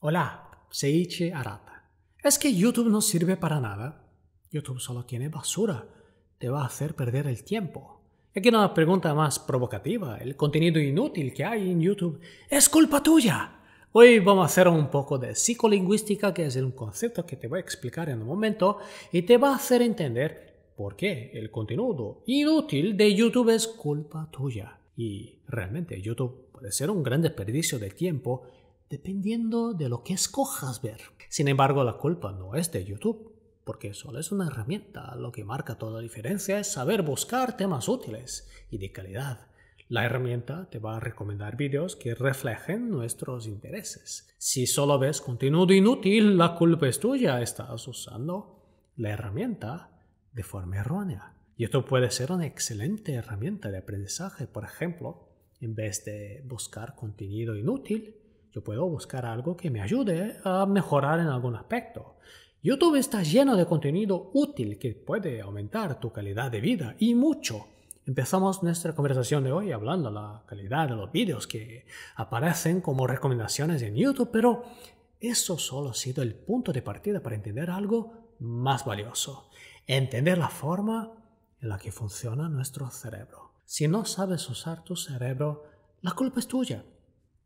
Hola, Seiche Arata. ¿Es que YouTube no sirve para nada? YouTube solo tiene basura. Te va a hacer perder el tiempo. Y aquí una pregunta más provocativa. El contenido inútil que hay en YouTube es culpa tuya. Hoy vamos a hacer un poco de psicolingüística, que es un concepto que te voy a explicar en un momento y te va a hacer entender por qué el contenido inútil de YouTube es culpa tuya. Y realmente YouTube puede ser un gran desperdicio de tiempo dependiendo de lo que escojas ver. Sin embargo, la culpa no es de YouTube, porque solo es una herramienta. Lo que marca toda la diferencia es saber buscar temas útiles y de calidad. La herramienta te va a recomendar vídeos que reflejen nuestros intereses. Si solo ves contenido inútil, la culpa es tuya. Estás usando la herramienta de forma errónea. Y esto puede ser una excelente herramienta de aprendizaje. Por ejemplo, en vez de buscar contenido inútil, yo puedo buscar algo que me ayude a mejorar en algún aspecto. YouTube está lleno de contenido útil que puede aumentar tu calidad de vida y mucho. Empezamos nuestra conversación de hoy hablando de la calidad de los vídeos que aparecen como recomendaciones en YouTube, pero eso solo ha sido el punto de partida para entender algo más valioso, entender la forma en la que funciona nuestro cerebro. Si no sabes usar tu cerebro, la culpa es tuya,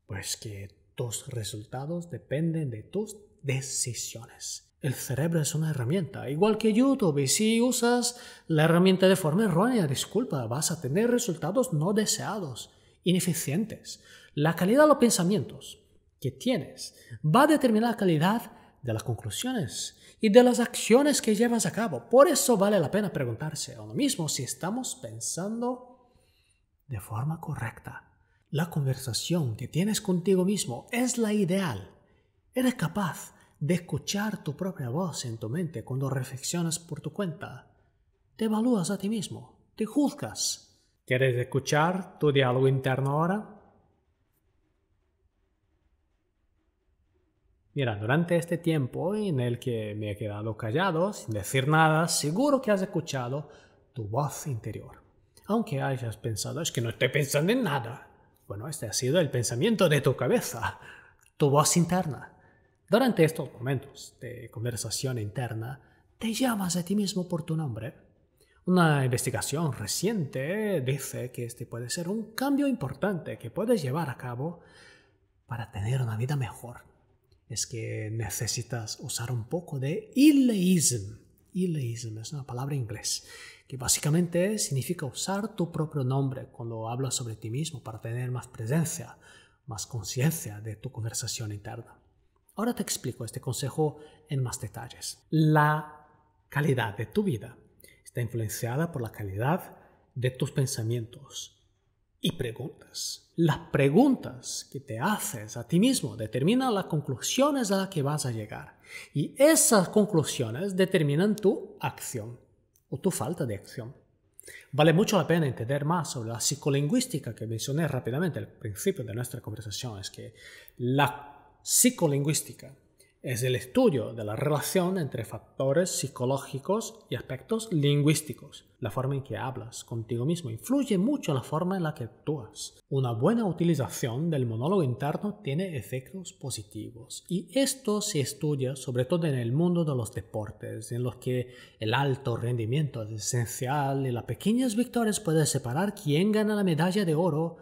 pues que tus resultados dependen de tus decisiones. El cerebro es una herramienta, igual que YouTube, y si usas la herramienta de forma errónea, disculpa, vas a tener resultados no deseados, ineficientes. La calidad de los pensamientos que tienes va a determinar la calidad de las conclusiones y de las acciones que llevas a cabo. Por eso vale la pena preguntarse a uno mismo si estamos pensando de forma correcta. La conversación que tienes contigo mismo es la ideal. Eres capaz de escuchar tu propia voz en tu mente cuando reflexionas por tu cuenta. Te evalúas a ti mismo, te juzgas. ¿Quieres escuchar tu diálogo interno ahora? Mira, durante este tiempo en el que me he quedado callado, sin decir nada, seguro que has escuchado tu voz interior. Aunque hayas pensado, es que no estoy pensando en nada. Bueno, este ha sido el pensamiento de tu cabeza, tu voz interna. Durante estos momentos de conversación interna, te llamas a ti mismo por tu nombre. Una investigación reciente dice que este puede ser un cambio importante que puedes llevar a cabo para tener una vida mejor. Es que necesitas usar un poco de ileísmo es una palabra en inglés que básicamente significa usar tu propio nombre cuando hablas sobre ti mismo para tener más presencia, más conciencia de tu conversación interna. Ahora te explico este consejo en más detalles. La calidad de tu vida está influenciada por la calidad de tus pensamientos, y preguntas. Las preguntas que te haces a ti mismo determinan las conclusiones a las que vas a llegar. Y esas conclusiones determinan tu acción o tu falta de acción. Vale mucho la pena entender más sobre la psicolingüística que mencioné rápidamente al principio de nuestra conversación. Es que la psicolingüística es el estudio de la relación entre factores psicológicos y aspectos lingüísticos. La forma en que hablas contigo mismo influye mucho en la forma en la que actúas. Una buena utilización del monólogo interno tiene efectos positivos y esto se estudia sobre todo en el mundo de los deportes, en los que el alto rendimiento es esencial y las pequeñas victorias pueden separar quién gana la medalla de oro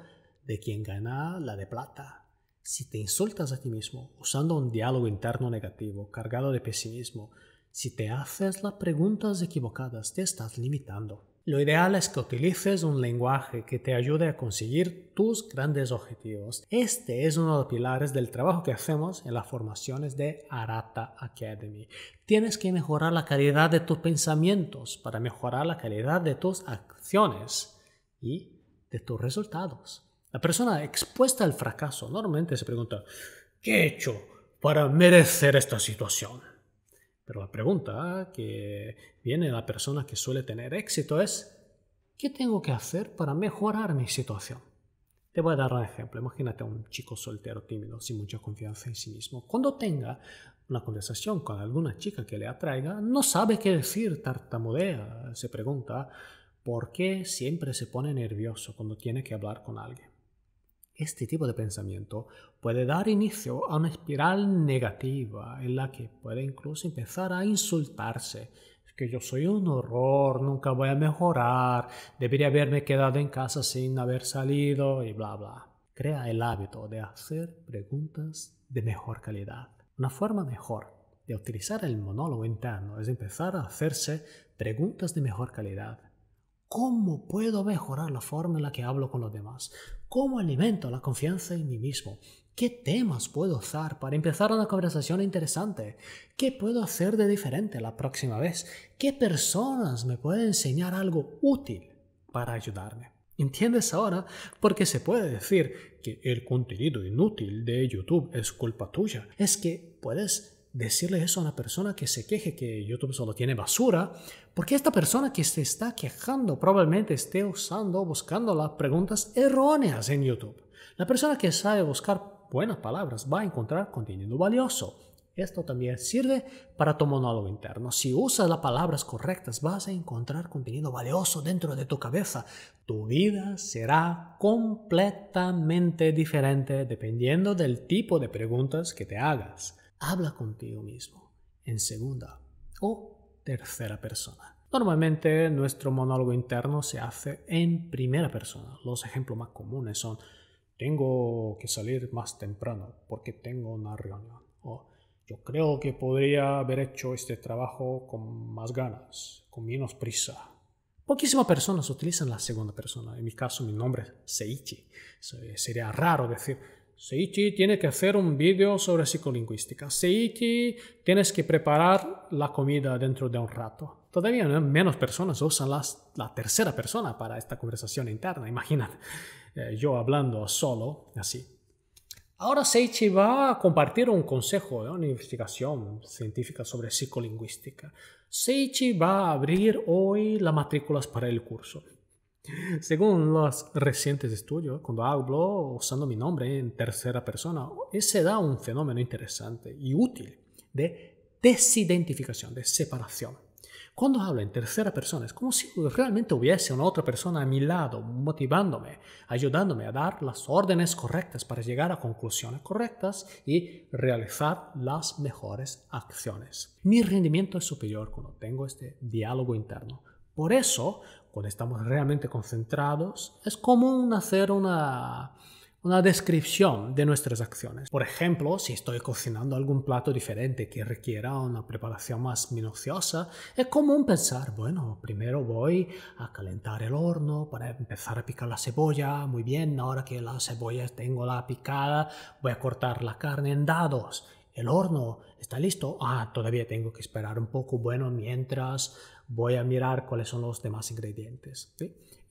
de quién gana la de plata. Si te insultas a ti mismo usando un diálogo interno negativo cargado de pesimismo, si te haces las preguntas equivocadas, te estás limitando. Lo ideal es que utilices un lenguaje que te ayude a conseguir tus grandes objetivos. Este es uno de los pilares del trabajo que hacemos en las formaciones de Arata Academy. Tienes que mejorar la calidad de tus pensamientos para mejorar la calidad de tus acciones y de tus resultados. La persona expuesta al fracaso normalmente se pregunta, ¿qué he hecho para merecer esta situación? Pero la pregunta que viene la persona que suele tener éxito es, ¿qué tengo que hacer para mejorar mi situación? Te voy a dar un ejemplo. Imagínate a un chico soltero, tímido, sin mucha confianza en sí mismo. Cuando tenga una conversación con alguna chica que le atraiga, no sabe qué decir, tartamudea, se pregunta por qué siempre se pone nervioso cuando tiene que hablar con alguien. Este tipo de pensamiento puede dar inicio a una espiral negativa en la que puede incluso empezar a insultarse. que yo soy un horror, nunca voy a mejorar, debería haberme quedado en casa sin haber salido y bla bla. Crea el hábito de hacer preguntas de mejor calidad. Una forma mejor de utilizar el monólogo interno es empezar a hacerse preguntas de mejor calidad. ¿Cómo puedo mejorar la forma en la que hablo con los demás? ¿Cómo alimento la confianza en mí mismo? ¿Qué temas puedo usar para empezar una conversación interesante? ¿Qué puedo hacer de diferente la próxima vez? ¿Qué personas me pueden enseñar algo útil para ayudarme? ¿Entiendes ahora? por qué se puede decir que el contenido inútil de YouTube es culpa tuya. Es que puedes decirle eso a una persona que se queje que YouTube solo tiene basura, porque esta persona que se está quejando probablemente esté usando, o buscando las preguntas erróneas en YouTube. La persona que sabe buscar buenas palabras va a encontrar contenido valioso. Esto también sirve para tu monólogo interno. Si usas las palabras correctas, vas a encontrar contenido valioso dentro de tu cabeza. Tu vida será completamente diferente dependiendo del tipo de preguntas que te hagas habla contigo mismo en segunda o tercera persona. Normalmente nuestro monólogo interno se hace en primera persona. Los ejemplos más comunes son tengo que salir más temprano porque tengo una reunión o yo creo que podría haber hecho este trabajo con más ganas, con menos prisa. Poquísimas personas utilizan la segunda persona. En mi caso, mi nombre es Seichi. Sería raro decir Seichi tiene que hacer un vídeo sobre psicolingüística. Seichi tienes que preparar la comida dentro de un rato. Todavía menos personas usan la tercera persona para esta conversación interna. Imagínate eh, yo hablando solo así. Ahora Seichi va a compartir un consejo de una investigación científica sobre psicolingüística. Seichi va a abrir hoy las matrículas para el curso. Según los recientes estudios, cuando hablo usando mi nombre en tercera persona, se da un fenómeno interesante y útil de desidentificación, de separación. Cuando hablo en tercera persona es como si realmente hubiese una otra persona a mi lado, motivándome, ayudándome a dar las órdenes correctas para llegar a conclusiones correctas y realizar las mejores acciones. Mi rendimiento es superior cuando tengo este diálogo interno. Por eso, cuando estamos realmente concentrados, es común hacer una, una descripción de nuestras acciones. Por ejemplo, si estoy cocinando algún plato diferente que requiera una preparación más minuciosa, es común pensar, bueno, primero voy a calentar el horno para empezar a picar la cebolla, muy bien, ahora que la cebolla tengo la picada, voy a cortar la carne en dados el horno está listo. Ah, todavía tengo que esperar un poco. Bueno, mientras voy a mirar cuáles son los demás ingredientes.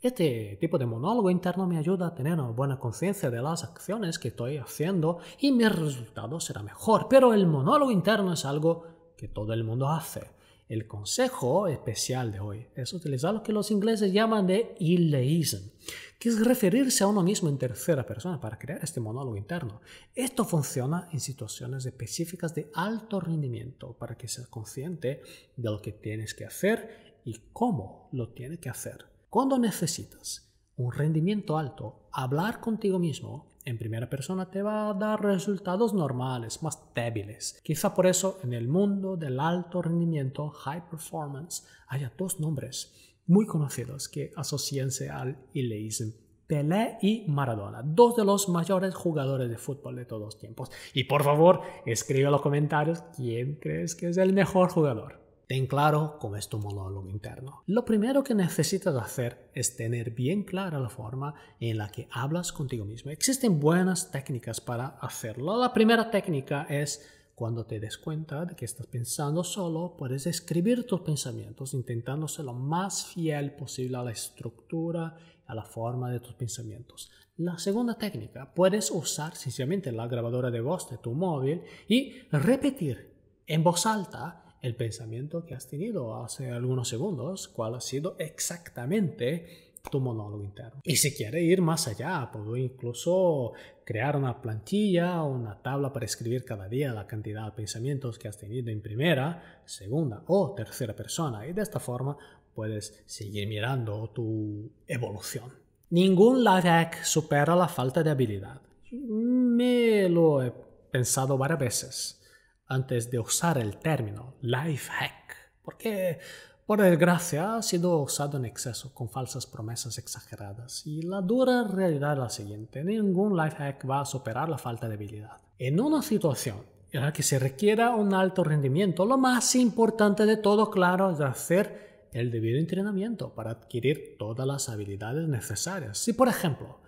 Este tipo de monólogo interno me ayuda a tener una buena conciencia de las acciones que estoy haciendo y mi resultado será mejor. Pero el monólogo interno es algo que todo el mundo hace. El consejo especial de hoy es utilizar lo que los ingleses llaman de ileísm, que es referirse a uno mismo en tercera persona para crear este monólogo interno. Esto funciona en situaciones específicas de alto rendimiento para que seas consciente de lo que tienes que hacer y cómo lo tienes que hacer. Cuando necesitas un rendimiento alto, hablar contigo mismo en primera persona te va a dar resultados normales, más débiles. Quizá por eso en el mundo del alto rendimiento, high performance, haya dos nombres muy conocidos que asociense al ileísmo. Pelé y Maradona, dos de los mayores jugadores de fútbol de todos tiempos. Y por favor, escribe en los comentarios quién crees que es el mejor jugador. Ten claro cómo es este tu monólogo interno. Lo primero que necesitas hacer es tener bien clara la forma en la que hablas contigo mismo. Existen buenas técnicas para hacerlo. La primera técnica es cuando te des cuenta de que estás pensando solo, puedes escribir tus pensamientos intentando lo más fiel posible a la estructura, a la forma de tus pensamientos. La segunda técnica, puedes usar sencillamente la grabadora de voz de tu móvil y repetir en voz alta el pensamiento que has tenido hace algunos segundos, cuál ha sido exactamente tu monólogo interno. Y si quiere ir más allá, puedo incluso crear una plantilla o una tabla para escribir cada día la cantidad de pensamientos que has tenido en primera, segunda o tercera persona. Y de esta forma puedes seguir mirando tu evolución. Ningún live supera la falta de habilidad. Me lo he pensado varias veces antes de usar el término life hack, porque por desgracia ha sido usado en exceso con falsas promesas exageradas y la dura realidad es la siguiente, ningún life hack va a superar la falta de habilidad. En una situación en la que se requiera un alto rendimiento, lo más importante de todo, claro, es hacer el debido entrenamiento para adquirir todas las habilidades necesarias. Si, por ejemplo,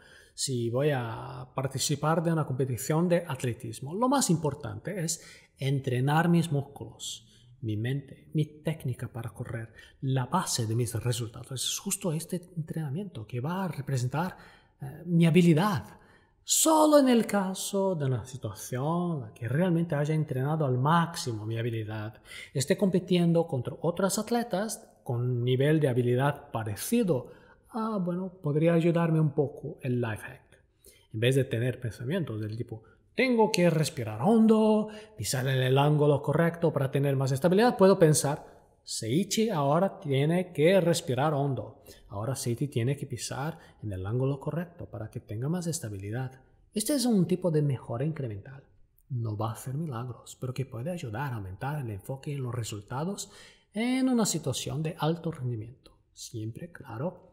si voy a participar de una competición de atletismo, lo más importante es entrenar mis músculos, mi mente, mi técnica para correr. La base de mis resultados es justo este entrenamiento que va a representar eh, mi habilidad. Solo en el caso de una situación en la que realmente haya entrenado al máximo mi habilidad, esté compitiendo contra otras atletas con nivel de habilidad parecido ah, bueno, podría ayudarme un poco el life hack. En vez de tener pensamientos del tipo, tengo que respirar hondo, pisar en el ángulo correcto para tener más estabilidad, puedo pensar, Seichi ahora tiene que respirar hondo. Ahora Seichi tiene que pisar en el ángulo correcto para que tenga más estabilidad. Este es un tipo de mejora incremental. No va a hacer milagros, pero que puede ayudar a aumentar el enfoque en los resultados en una situación de alto rendimiento. Siempre, claro,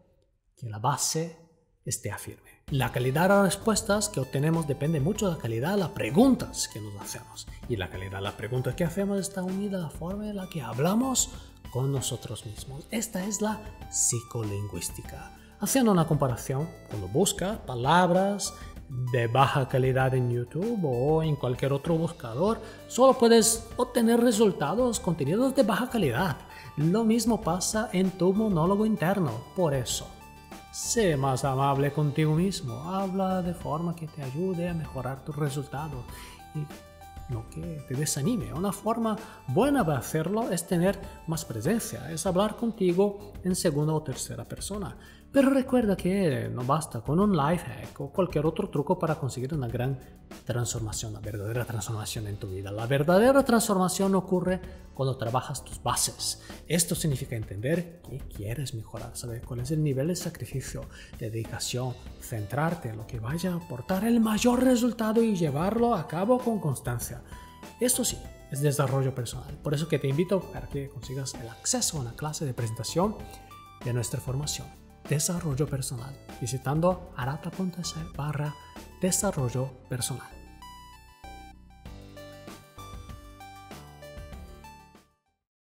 que la base esté firme. La calidad de las respuestas que obtenemos depende mucho de la calidad de las preguntas que nos hacemos. Y la calidad de las preguntas que hacemos está unida a la forma en la que hablamos con nosotros mismos. Esta es la psicolingüística. Haciendo una comparación, cuando buscas palabras de baja calidad en YouTube o en cualquier otro buscador, solo puedes obtener resultados, contenidos de baja calidad. Lo mismo pasa en tu monólogo interno. Por eso, Sé más amable contigo mismo, habla de forma que te ayude a mejorar tus resultados y no que te desanime. Una forma buena de hacerlo es tener más presencia, es hablar contigo en segunda o tercera persona. Pero recuerda que no basta con un life hack o cualquier otro truco para conseguir una gran transformación, una verdadera transformación en tu vida. La verdadera transformación ocurre cuando trabajas tus bases. Esto significa entender qué quieres mejorar, saber cuál es el nivel de sacrificio, de dedicación, centrarte en lo que vaya a aportar el mayor resultado y llevarlo a cabo con constancia. Esto sí, es desarrollo personal. Por eso que te invito a que consigas el acceso a una clase de presentación de nuestra formación desarrollo personal visitando arata.se barra desarrollo personal.